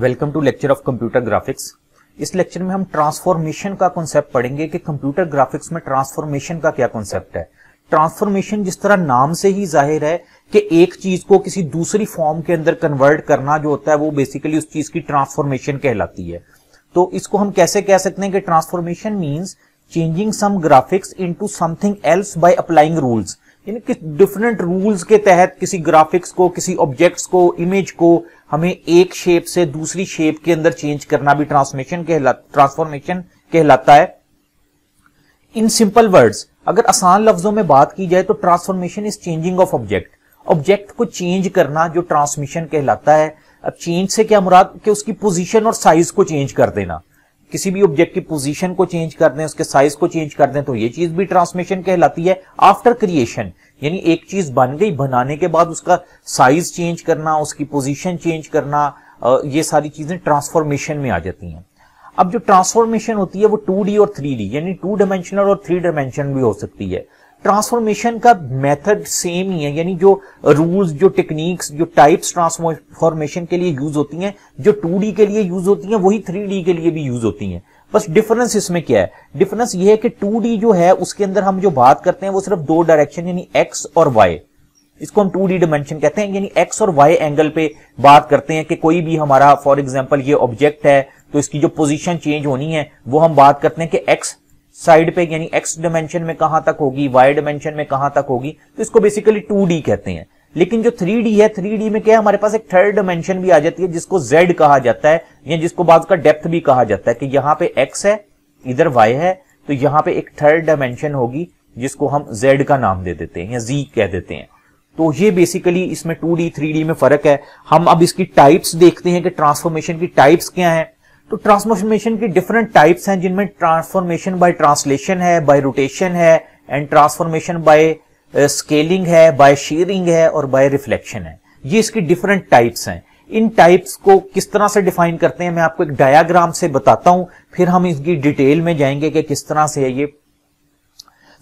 welcome to lecture of computer graphics इस lecture में हम ट्रांसफॉर्मेशन का कॉन्सेप्ट पढ़ेंगे कि कंप्यूटर ग्राफिक्स में ट्रांसफॉर्मेशन का क्या कॉन्सेप्ट है ट्रांसफॉर्मेशन जिस तरह नाम से ही जाहिर है कि एक चीज को किसी दूसरी फॉर्म के अंदर कन्वर्ट करना जो होता है वो बेसिकली उस चीज की ट्रांसफॉर्मेशन कहलाती है तो इसको हम कैसे कह सकते हैं कि transformation means changing some graphics into something else by applying rules यानी किस डिफरेंट रूल्स के तहत किसी ग्राफिक्स को किसी ऑब्जेक्ट्स को इमेज को हमें एक शेप से दूसरी शेप के अंदर चेंज करना भी ट्रांसमिशन कहला ट्रांसफॉर्मेशन कहलाता है इन सिंपल वर्ड्स अगर आसान लफ्जों में बात की जाए तो transformation is changing of object object को चेंज करना जो ट्रांसमिशन कहलाता है अब चेंज से क्या मुराद कि उसकी पोजीशन और साइज को चेंज कर देना किसी भी ऑब्जेक्ट की पोजीशन को चेंज कर दें उसके साइज को चेंज कर दें तो ये चीज भी ट्रांसमिशन कहलाती है आफ्टर क्रिएशन यानी एक चीज बन गई बनाने के बाद उसका साइज चेंज करना उसकी पोजीशन चेंज करना ये सारी चीजें ट्रांसफॉर्मेशन में आ जाती हैं अब जो ट्रांसफॉर्मेशन होती है वो टू और थ्री यानी टू डायमेंशनल और थ्री डायमेंशनल भी हो सकती है ट्रांसफॉर्मेशन का मेथड सेम ही है यानी जो रूल्स जो टेक्निक्स जो टाइप्स ट्रांसफॉर्मेशन के लिए यूज होती हैं जो 2D के लिए यूज होती हैं वही 3D के लिए भी यूज होती हैं बस डिफरेंस इसमें क्या है डिफरेंस ये है कि 2D जो है उसके अंदर हम जो बात करते हैं वो सिर्फ दो डायरेक्शन यानी एक्स और वाई इसको हम 2D डिमेंशन कहते हैं यानी एक्स और वाई एंगल पे बात करते हैं कि कोई भी हमारा फॉर एग्जाम्पल ये ऑब्जेक्ट है तो इसकी जो पोजिशन चेंज होनी है वो हम बात करते हैं कि एक्स साइड पे यानी एक्स डायमेंशन में कहां तक होगी वाई डायमेंशन में कहां तक होगी तो इसको बेसिकली टू कहते हैं लेकिन जो थ्री डी है थ्री डी में क्या है हमारे पास एक थर्ड डायमेंशन भी आ जाती है जिसको जेड कहा जाता है या जिसको बाद का डेप्थ भी कहा जाता है कि यहां पे एक्स है इधर वाई है तो यहां पे एक थर्ड डायमेंशन होगी जिसको हम जेड का नाम दे देते हैं या जी कह देते हैं तो ये बेसिकली इसमें टू डी थ्री डी में फर्क है हम अब इसकी टाइप्स देखते हैं कि ट्रांसफॉर्मेशन की टाइप्स क्या है तो ट्रांसफॉर्मेशन की डिफरेंट टाइप्स हैं जिनमें ट्रांसफॉर्मेशन बाय ट्रांसलेशन है बाय रोटेशन है एंड ट्रांसफॉर्मेशन बाय स्केलिंग है बाय शेयरिंग है और बाय रिफ्लेक्शन है ये इसकी डिफरेंट टाइप्स हैं इन टाइप्स को किस तरह से डिफाइन करते हैं मैं आपको एक डायाग्राम से बताता हूं फिर हम इसकी डिटेल में जाएंगे कि किस तरह से है ये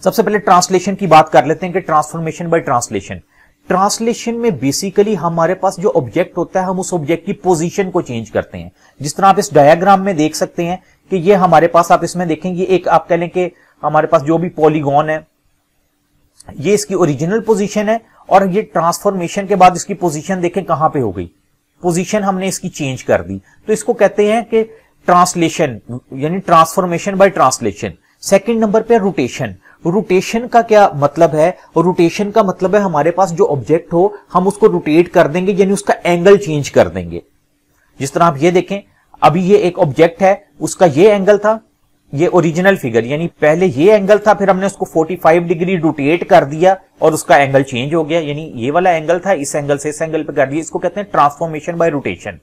सबसे पहले ट्रांसलेशन की बात कर लेते हैं कि ट्रांसफॉर्मेशन बाय ट्रांसलेशन ट्रांसलेशन में बेसिकली हमारे पास जो ऑब्जेक्ट होता है हम उस ऑब्जेक्ट की पोजीशन को चेंज करते हैं जिस तरह आप इस डायग्राम में देख सकते हैं कि ये हमारे पास आप इसमें देखेंगे एक आप कह लें कि हमारे पास जो भी पॉलीगॉन है ये इसकी ओरिजिनल पोजीशन है और ये ट्रांसफॉर्मेशन के बाद इसकी पोजिशन देखें कहां पर हो गई पोजिशन हमने इसकी चेंज कर दी तो इसको कहते हैं कि ट्रांसलेशन यानी transformation by translation second number पर रोटेशन रोटेशन का क्या मतलब है और रोटेशन का मतलब है हमारे पास जो ऑब्जेक्ट हो हम उसको रोटेट कर देंगे यानी उसका एंगल चेंज कर देंगे जिस तरह आप ये देखें अभी ये एक ऑब्जेक्ट है उसका ये एंगल था ये ओरिजिनल फिगर यानी पहले ये एंगल था फिर हमने उसको 45 डिग्री रोटेट कर दिया और उसका एंगल चेंज हो गया यानी ये वाला एंगल था इस एंगल से इस एंगल पे कर दिया इसको कहते हैं transformation by rotation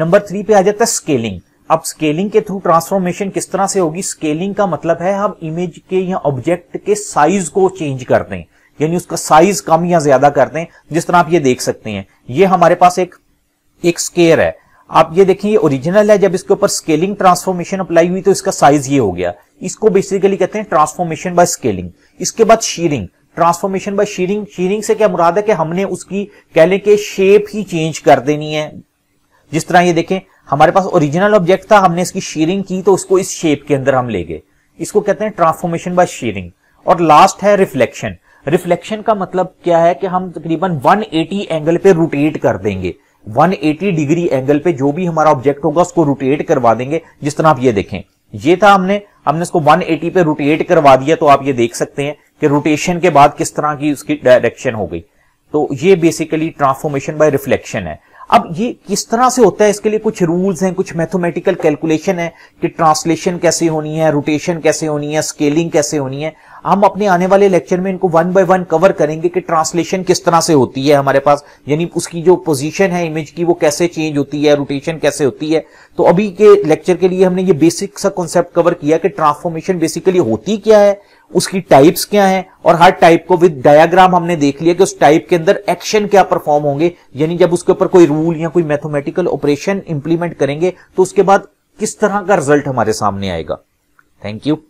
number three पे आ जाता है स्केलिंग अब स्केलिंग के थ्रू ट्रांसफॉर्मेशन किस तरह से होगी स्केलिंग का मतलब है हम इमेज के या ऑब्जेक्ट के साइज को चेंज कर दें यानी उसका साइज कम या ज्यादा कर दें जिस तरह आप ये देख सकते हैं ये हमारे पास एक एक स्केयर है आप ये देखिए ओरिजिनल है जब इसके ऊपर स्केलिंग ट्रांसफॉर्मेशन अप्लाई हुई तो इसका साइज ये हो गया इसको बेसिकली कहते हैं ट्रांसफॉर्मेशन बाय स्केलिंग इसके बाद शीरिंग ट्रांसफॉर्मेशन बाय शीरिंग शीरिंग से क्या मुराद है कि हमने उसकी कह लें कि शेप ही चेंज कर देनी है जिस तरह ये देखें हमारे पास ओरिजिनल ऑब्जेक्ट था हमने इसकी शेयरिंग की तो उसको इस शेप के अंदर हम ले गए इसको कहते हैं ट्रांसफॉर्मेशन बाय शेयरिंग और लास्ट है रिफ्लेक्शन रिफ्लेक्शन का मतलब क्या है कि हम तकरीबन 180 एंगल पे रोटेट कर देंगे 180 डिग्री एंगल पे जो भी हमारा ऑब्जेक्ट होगा उसको रोटेट करवा देंगे जिस तरह आप ये देखें ये था हमने हमने इसको 180 पे रोटेट करवा दिया तो आप ये देख सकते हैं कि रोटेशन के बाद किस तरह की उसकी डायरेक्शन हो गई तो ये बेसिकली ट्रांसफॉर्मेशन बाय रिफ्लेक्शन है अब ये किस तरह से होता है इसके लिए कुछ रूल्स हैं कुछ मैथमेटिकल कैलकुलेशन है कि ट्रांसलेशन कैसे होनी है रोटेशन कैसे होनी है स्केलिंग कैसे होनी है हम अपने आने वाले लेक्चर में इनको वन बाय वन कवर करेंगे कि ट्रांसलेशन किस तरह से होती है हमारे पास यानी उसकी जो पोजीशन है इमेज की वो कैसे चेंज होती है रोटेशन कैसे होती है तो अभी के लेक्चर के लिए हमने ये बेसिक सा कॉन्सेप्ट कवर किया कि ट्रांसफॉर्मेशन बेसिकली होती क्या है उसकी टाइप्स क्या है और हर टाइप को विद डायग्राम हमने देख लिया कि उस टाइप के अंदर एक्शन क्या परफॉर्म होंगे यानी जब उसके ऊपर कोई रूल या कोई मैथमेटिकल ऑपरेशन इंप्लीमेंट करेंगे तो उसके बाद किस तरह का रिजल्ट हमारे सामने आएगा थैंक यू